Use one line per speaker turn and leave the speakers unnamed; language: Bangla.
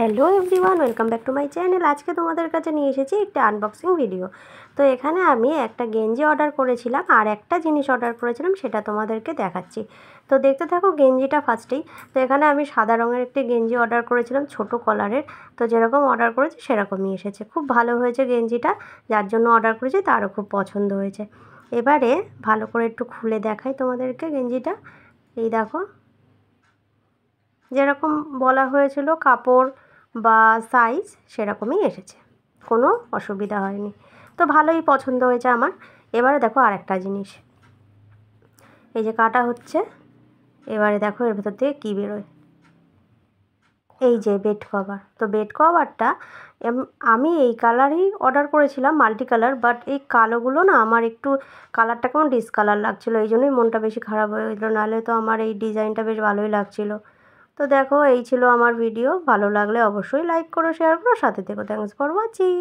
hello everyone welcome back to my channel আজকে তোমাদের কাছে নিয়ে এসেছি একটা আনবক্সিং ভিডিও তো এখানে আমি একটা গেঞ্জি অর্ডার করেছিলাম আর একটা জিনিস অর্ডার করেছিলাম সেটা তোমাদেরকে দেখাচ্ছি তো দেখতে থাকো গেঞ্জিটা ফার্স্টেই তো এখানে আমি সাদা রঙের একটি গেঞ্জি অর্ডার করেছিলাম ছোট কলারের তো যেরকম অর্ডার করেছি সেরকমই এসেছে খুব ভালো হয়েছে গেঞ্জিটা যার জন্য অর্ডার করেছি তারও খুব পছন্দ হয়েছে এবারে ভালো করে একটু খুলে দেখাই তোমাদেরকে গেঞ্জিটা এই দেখো যেরকম বলা হয়েছিল কাপড় বা সাইজ সেরকমই এসেছে কোনো অসুবিধা হয়নি তো ভালোই পছন্দ হয়েছে আমার এবারে দেখো আরেকটা জিনিস এই যে কাটা হচ্ছে এবারে দেখো এর ভেতর থেকে কী বেরোয় এই যে বেড কভার তো বেড কভারটা আমি এই কালারই অর্ডার করেছিলাম মাল্টি কালার বাট এই কালোগুলো না আমার একটু কালারটা কেমন ডিসকালার লাগছিলো এই জন্যই মনটা বেশি খারাপ হয়ে গেছিলো নাহলে তো আমার এই ডিজাইনটা বেশ ভালোই লাগছিলো তো দেখো এই ছিল আমার ভিডিও ভালো লাগলে অবশ্যই লাইক করো শেয়ার করো সাথে থেকো থ্যাংকস ফর ওয়াচিং